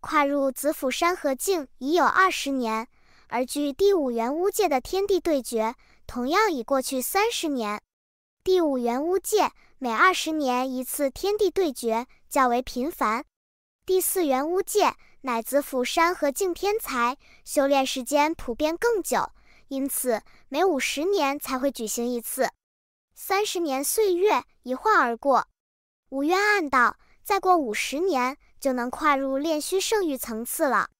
跨入紫府山河境已有二十年，而距第五元乌界的天地对决同样已过去三十年。第五元乌界每二十年一次天地对决较为频繁，第四元乌界乃紫府山河境天才，修炼时间普遍更久，因此每五十年才会举行一次。三十年岁月一晃而过，五渊暗道，再过五十年。就能跨入炼虚圣域层次了。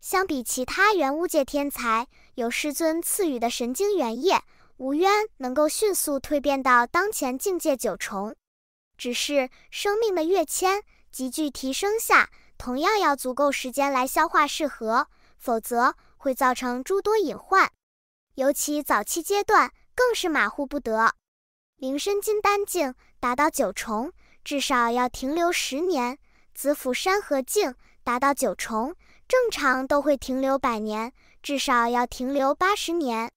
相比其他元物界天才，有师尊赐予的神经元液，吴渊能够迅速蜕变到当前境界九重。只是生命的跃迁急剧提升下，同样要足够时间来消化适合，否则会造成诸多隐患。尤其早期阶段更是马虎不得。灵身金丹境达到九重，至少要停留十年。紫府山河境达到九重，正常都会停留百年，至少要停留八十年，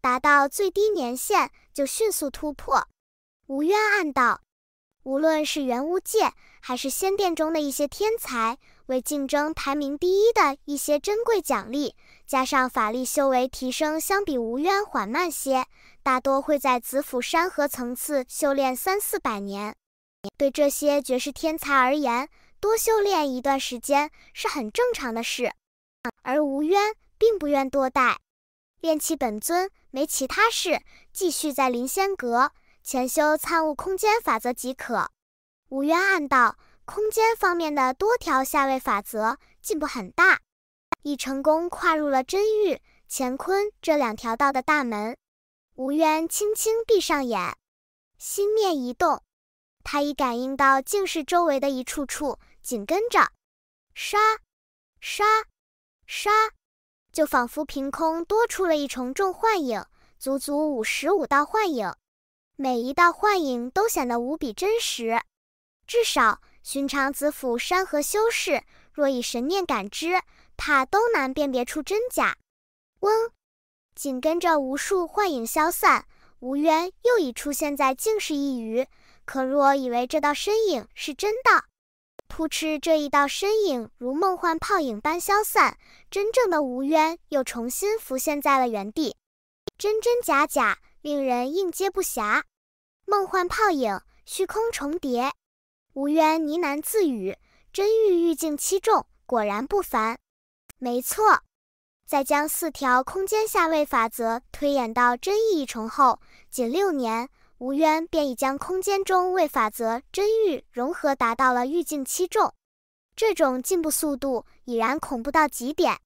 达到最低年限就迅速突破。吴渊暗道，无论是元物界还是仙殿中的一些天才，为竞争排名第一的一些珍贵奖励，加上法力修为提升相比吴渊缓慢些，大多会在紫府山河层次修炼三四百年。对这些绝世天才而言。多修炼一段时间是很正常的事，而吴渊并不愿多待，练气本尊没其他事，继续在灵仙阁潜修参悟空间法则即可。吴渊暗道，空间方面的多条下位法则进步很大，已成功跨入了真玉、乾坤这两条道的大门。吴渊轻轻闭上眼，心念一动，他已感应到净室周围的一处处。紧跟着，杀，杀，杀，就仿佛凭空多出了一重重幻影，足足五十五道幻影，每一道幻影都显得无比真实。至少寻常子府山河修士，若以神念感知，怕都难辨别出真假。嗡，紧跟着无数幻影消散，无渊又已出现在净室一隅。可若以为这道身影是真的。扑哧！这一道身影如梦幻泡影般消散，真正的无渊又重新浮现在了原地。真真假假，令人应接不暇。梦幻泡影，虚空重叠。无渊呢喃自语：“真玉欲境七重，果然不凡。”没错，在将四条空间下位法则推演到真意一重后，仅六年。吴渊便已将空间中位法则真玉融合，达到了域境七重。这种进步速度已然恐怖到极点。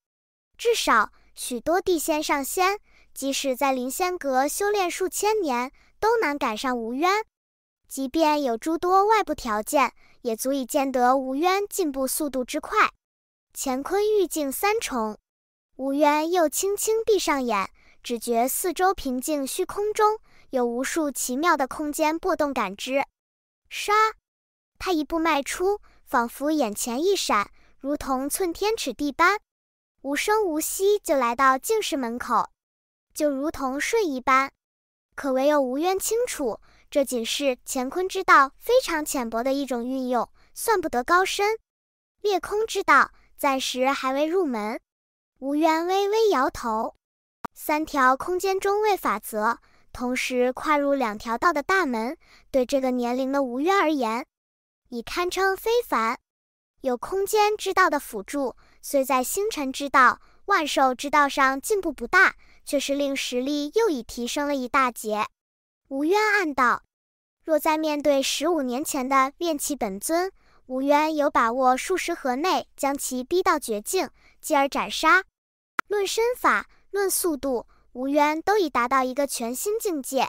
至少许多地仙、上仙，即使在灵仙阁修炼数千年，都难赶上吴渊。即便有诸多外部条件，也足以见得吴渊进步速度之快。乾坤御境三重，吴渊又轻轻闭上眼，只觉四周平静虚空中。有无数奇妙的空间波动感知，唰，他一步迈出，仿佛眼前一闪，如同寸天尺地般，无声无息就来到静室门口，就如同睡一般。可唯有无渊清楚，这仅是乾坤之道非常浅薄的一种运用，算不得高深。裂空之道暂时还未入门。无渊微微摇头，三条空间中位法则。同时跨入两条道的大门，对这个年龄的吴渊而言，已堪称非凡。有空间之道的辅助，虽在星辰之道、万寿之道上进步不大，却是令实力又已提升了一大截。吴渊暗道：若在面对十五年前的炼气本尊，吴渊有把握数十合内将其逼到绝境，继而斩杀。论身法，论速度。吴渊都已达到一个全新境界，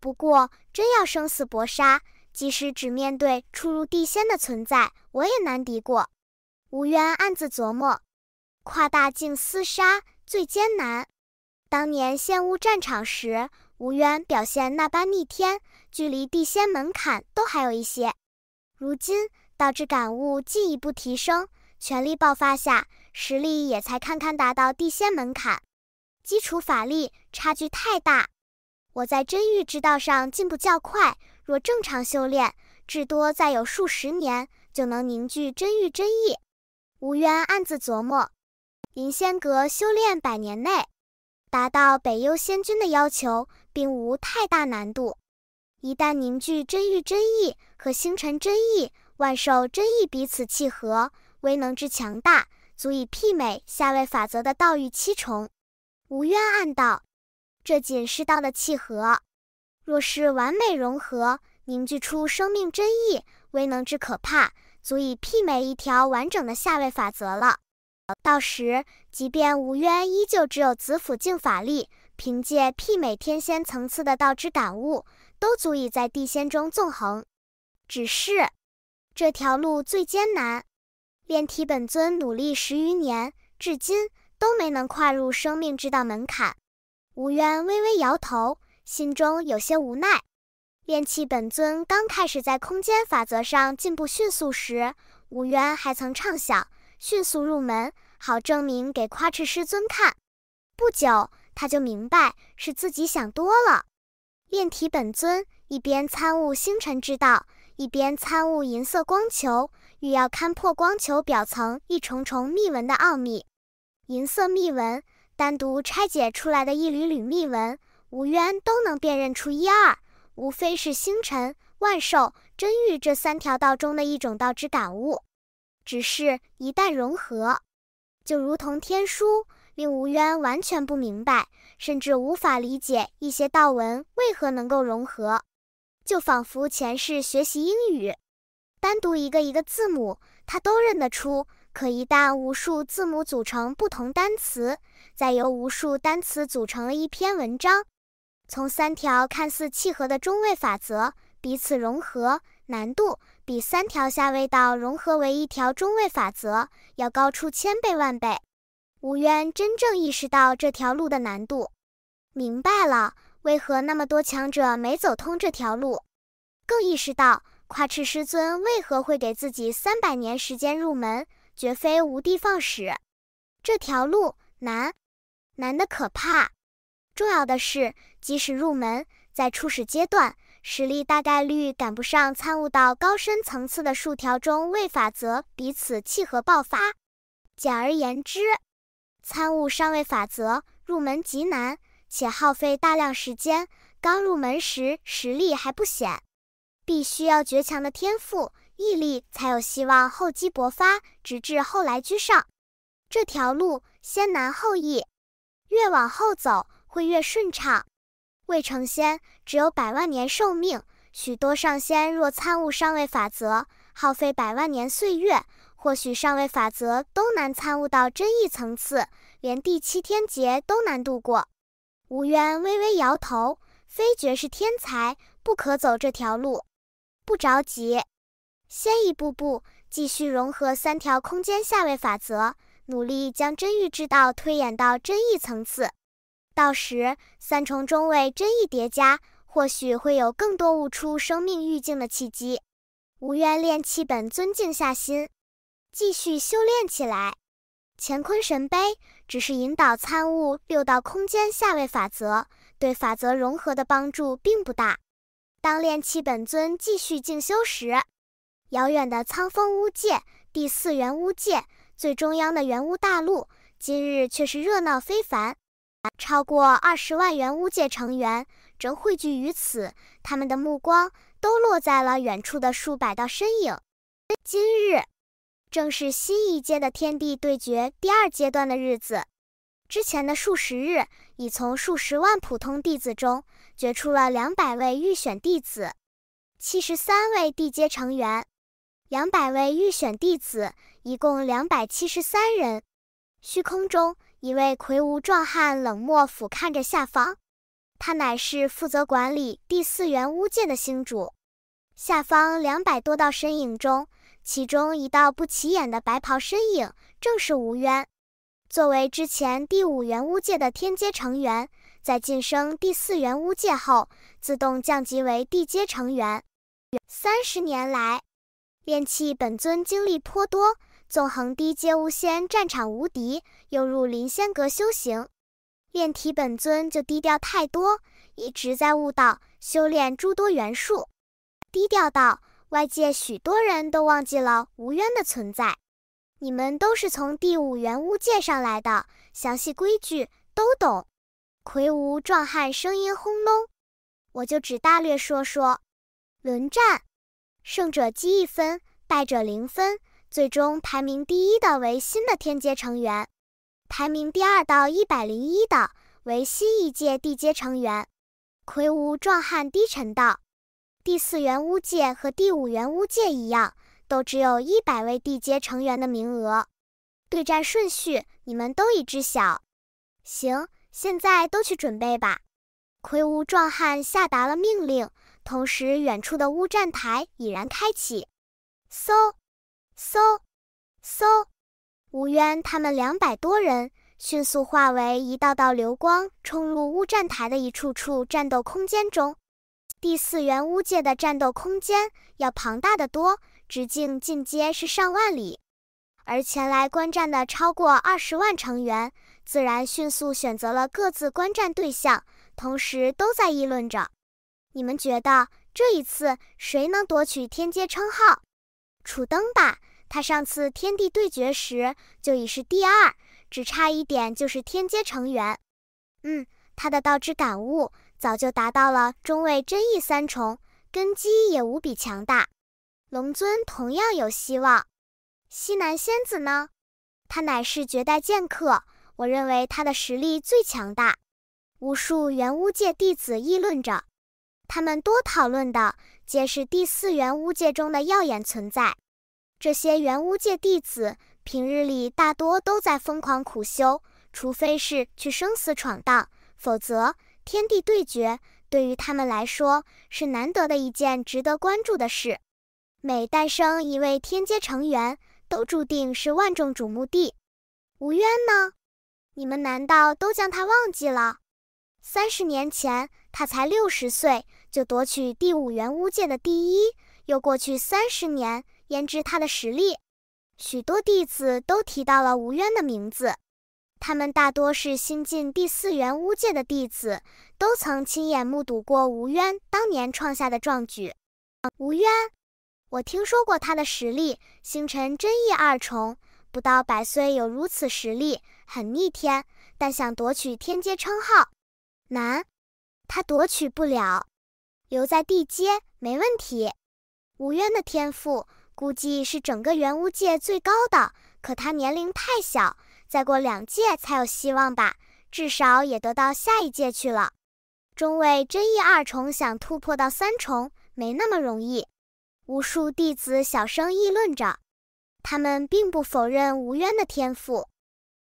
不过真要生死搏杀，即使只面对初入地仙的存在，我也难敌过。吴渊暗自琢磨，跨大境厮杀最艰难。当年陷入战场时，吴渊表现那般逆天，距离地仙门槛都还有一些。如今导致感悟进一步提升，全力爆发下，实力也才堪堪达到地仙门槛。基础法力差距太大，我在真玉之道上进步较快。若正常修炼，至多再有数十年就能凝聚真玉真意。吴渊暗自琢磨，银仙阁修炼百年内达到北幽仙君的要求，并无太大难度。一旦凝聚真玉真意和星辰真意、万兽真意彼此契合，威能之强大，足以媲美下位法则的道域七重。吴渊暗道：“这仅是道的契合，若是完美融合，凝聚出生命真意，威能之可怕，足以媲美一条完整的下位法则了。到时，即便吴渊依旧只有紫府境法力，凭借媲美天仙层次的道之感悟，都足以在地仙中纵横。只是这条路最艰难，炼体本尊努力十余年，至今。”都没能跨入生命之道门槛，吴渊微微摇头，心中有些无奈。炼气本尊刚开始在空间法则上进步迅速时，吴渊还曾畅想迅速入门，好证明给夸斥师尊看。不久，他就明白是自己想多了。炼体本尊一边参悟星辰之道，一边参悟银色光球，欲要勘破光球表层一重重密纹的奥秘。银色密文单独拆解出来的一缕缕密文，吴渊都能辨认出一二，无非是星辰、万寿、真玉这三条道中的一种道之感悟。只是，一旦融合，就如同天书，令吴渊完全不明白，甚至无法理解一些道文为何能够融合。就仿佛前世学习英语，单独一个一个字母，他都认得出。可一旦无数字母组成不同单词，再由无数单词组成了一篇文章，从三条看似契合的中位法则彼此融合，难度比三条下位道融合为一条中位法则要高出千倍万倍。吴渊真正意识到这条路的难度，明白了为何那么多强者没走通这条路，更意识到夸赤师尊为何会给自己三百年时间入门。绝非无的放矢，这条路难，难的可怕。重要的是，即使入门，在初始阶段，实力大概率赶不上参悟到高深层次的数条中位法则彼此契合爆发。简而言之，参悟上位法则入门极难，且耗费大量时间。刚入门时实力还不显，必须要绝强的天赋。毅力才有希望，厚积薄发，直至后来居上。这条路先难后易，越往后走会越顺畅。未成仙，只有百万年寿命。许多上仙若参悟上位法则，耗费百万年岁月，或许上位法则都难参悟到真意层次，连第七天劫都难度过。吴渊微微摇头，非绝世天才不可走这条路。不着急。先一步步继续融合三条空间下位法则，努力将真域之道推演到真意层次。到时三重中位真意叠加，或许会有更多悟出生命欲境的契机。无怨练气本尊静下心，继续修炼起来。乾坤神杯只是引导参悟六道空间下位法则，对法则融合的帮助并不大。当练气本尊继续静修时。遥远的苍风屋界第四元屋界最中央的元屋大陆，今日却是热闹非凡。超过二十万元屋界成员则汇聚于此，他们的目光都落在了远处的数百道身影。今日正是新一届的天地对决第二阶段的日子。之前的数十日，已从数十万普通弟子中决出了两百位预选弟子，七十三位地阶成员。两百位预选弟子，一共两百七十三人。虚空中，一位魁梧壮汉冷漠俯瞰着下方。他乃是负责管理第四元巫界的星主。下方两百多道身影中，其中一道不起眼的白袍身影，正是吴渊。作为之前第五元巫界的天阶成员，在晋升第四元巫界后，自动降级为地阶成员。三十年来。炼气本尊经历颇多，纵横低阶巫仙战场无敌，又入灵仙阁修行。炼体本尊就低调太多，一直在悟道，修炼诸多元术，低调到外界许多人都忘记了无渊的存在。你们都是从第五元巫界上来的，详细规矩都懂。魁梧壮汉声音轰隆，我就只大略说说，轮战。胜者积一分，败者零分。最终排名第一的为新的天阶成员，排名第二到一百零一的为新一届地阶成员。魁梧壮汉低沉道：“第四元乌界和第五元乌界一样，都只有一百位地阶成员的名额。对战顺序你们都已知晓。行，现在都去准备吧。”魁梧壮汉下达了命令。同时，远处的乌站台已然开启。嗖，嗖，嗖！吴渊他们两百多人迅速化为一道道流光，冲入乌站台的一处处战斗空间中。第四元乌界的战斗空间要庞大的多，直径进阶是上万里。而前来观战的超过二十万成员，自然迅速选择了各自观战对象，同时都在议论着。你们觉得这一次谁能夺取天阶称号？楚登吧，他上次天地对决时就已是第二，只差一点就是天阶成员。嗯，他的道之感悟早就达到了中位真意三重，根基也无比强大。龙尊同样有希望。西南仙子呢？他乃是绝代剑客，我认为他的实力最强大。无数元巫界弟子议论着。他们多讨论的皆是第四元巫界中的耀眼存在。这些元巫界弟子平日里大多都在疯狂苦修，除非是去生死闯荡，否则天地对决对于他们来说是难得的一件值得关注的事。每诞生一位天阶成员，都注定是万众瞩目的。吴渊呢？你们难道都将他忘记了？三十年前，他才六十岁。就夺取第五元巫界的第一，又过去三十年，焉知他的实力？许多弟子都提到了吴渊的名字，他们大多是新晋第四元巫界的弟子，都曾亲眼目睹过吴渊当年创下的壮举。吴渊，我听说过他的实力，星辰真意二重，不到百岁有如此实力，很逆天。但想夺取天阶称号，难，他夺取不了。留在地阶没问题。吴渊的天赋估计是整个元屋界最高的，可他年龄太小，再过两届才有希望吧？至少也得到下一届去了。中位真意二重想突破到三重，没那么容易。无数弟子小声议论着，他们并不否认吴渊的天赋，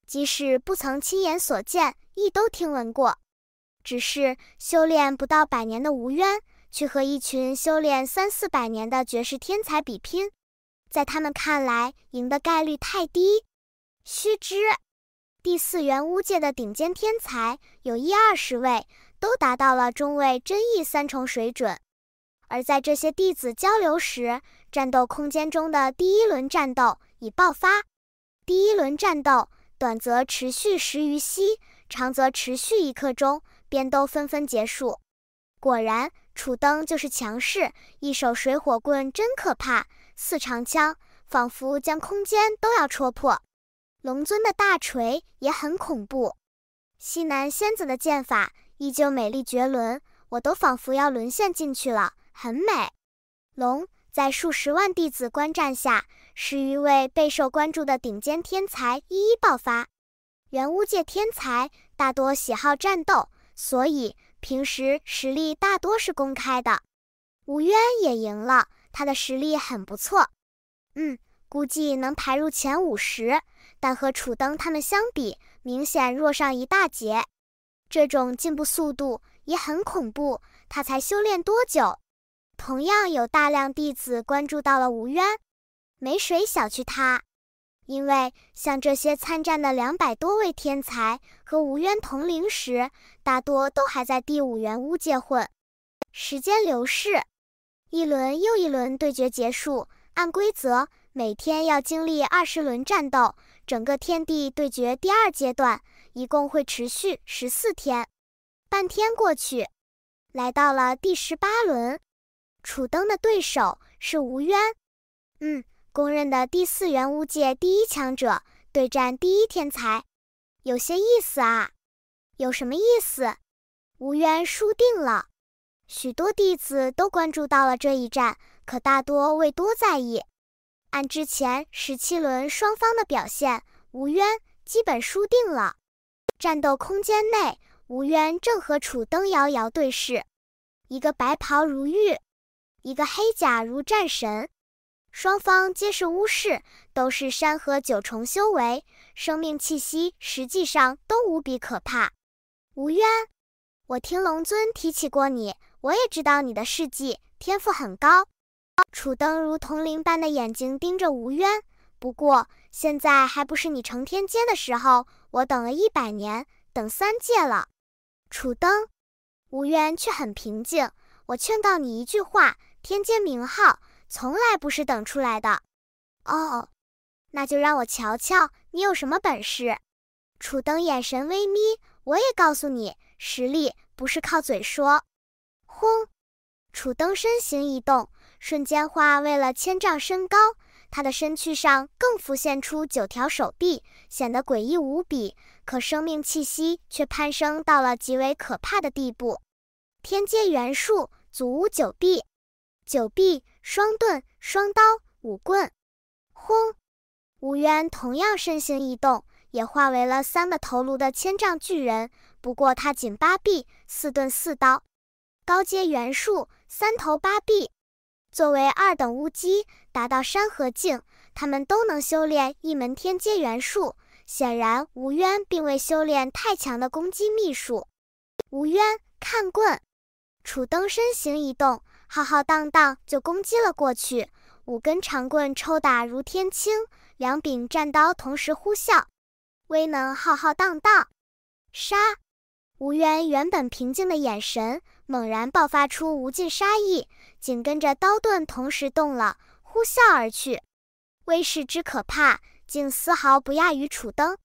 即使不曾亲眼所见，亦都听闻过。只是修炼不到百年的吴渊。去和一群修炼三四百年的绝世天才比拼，在他们看来，赢的概率太低。须知，第四元巫界的顶尖天才有一二十位，都达到了中位真意三重水准。而在这些弟子交流时，战斗空间中的第一轮战斗已爆发。第一轮战斗短则持续十余息，长则持续一刻钟，便都纷纷结束。果然。楚登就是强势，一手水火棍真可怕，四长枪，仿佛将空间都要戳破。龙尊的大锤也很恐怖。西南仙子的剑法依旧美丽绝伦，我都仿佛要沦陷进去了，很美。龙在数十万弟子观战下，十余位备受关注的顶尖天才一一爆发。元巫界天才大多喜好战斗，所以。平时实力大多是公开的，吴渊也赢了，他的实力很不错，嗯，估计能排入前五十，但和楚登他们相比，明显弱上一大截。这种进步速度也很恐怖，他才修炼多久？同样有大量弟子关注到了吴渊，没谁小觑他。因为像这些参战的两百多位天才和吴渊同龄时，大多都还在第五元乌界混。时间流逝，一轮又一轮对决结束，按规则每天要经历二十轮战斗，整个天地对决第二阶段一共会持续十四天。半天过去，来到了第十八轮，楚登的对手是吴渊。嗯。公认的第四元物界第一强者对战第一天才，有些意思啊？有什么意思？吴渊输定了。许多弟子都关注到了这一战，可大多未多在意。按之前十七轮双方的表现，吴渊基本输定了。战斗空间内，吴渊正和楚登遥遥对视，一个白袍如玉，一个黑甲如战神。双方皆是巫士，都是山河九重修为，生命气息实际上都无比可怕。吴渊，我听龙尊提起过你，我也知道你的事迹，天赋很高。楚灯如铜铃般的眼睛盯着吴渊，不过现在还不是你成天阶的时候，我等了一百年，等三界了。楚灯，吴渊却很平静。我劝告你一句话：天阶名号。从来不是等出来的，哦，那就让我瞧瞧你有什么本事。楚灯眼神微眯，我也告诉你，实力不是靠嘴说。轰！楚灯身形一动，瞬间化为了千丈身高，他的身躯上更浮现出九条手臂，显得诡异无比，可生命气息却攀升到了极为可怕的地步。天阶元术，祖屋九臂，九臂。双盾双刀五棍，轰！吴渊同样身形移动，也化为了三个头颅的千丈巨人。不过他仅八臂四盾四刀，高阶元术三头八臂。作为二等乌鸡，达到山河境，他们都能修炼一门天阶元术。显然，吴渊并未修炼太强的攻击秘术。吴渊看棍，楚登身形一动。浩浩荡荡就攻击了过去，五根长棍抽打如天倾，两柄战刀同时呼啸，威能浩浩荡荡。杀！吴渊原本平静的眼神猛然爆发出无尽杀意，紧跟着刀盾同时动了，呼啸而去，威势之可怕，竟丝毫不亚于楚登。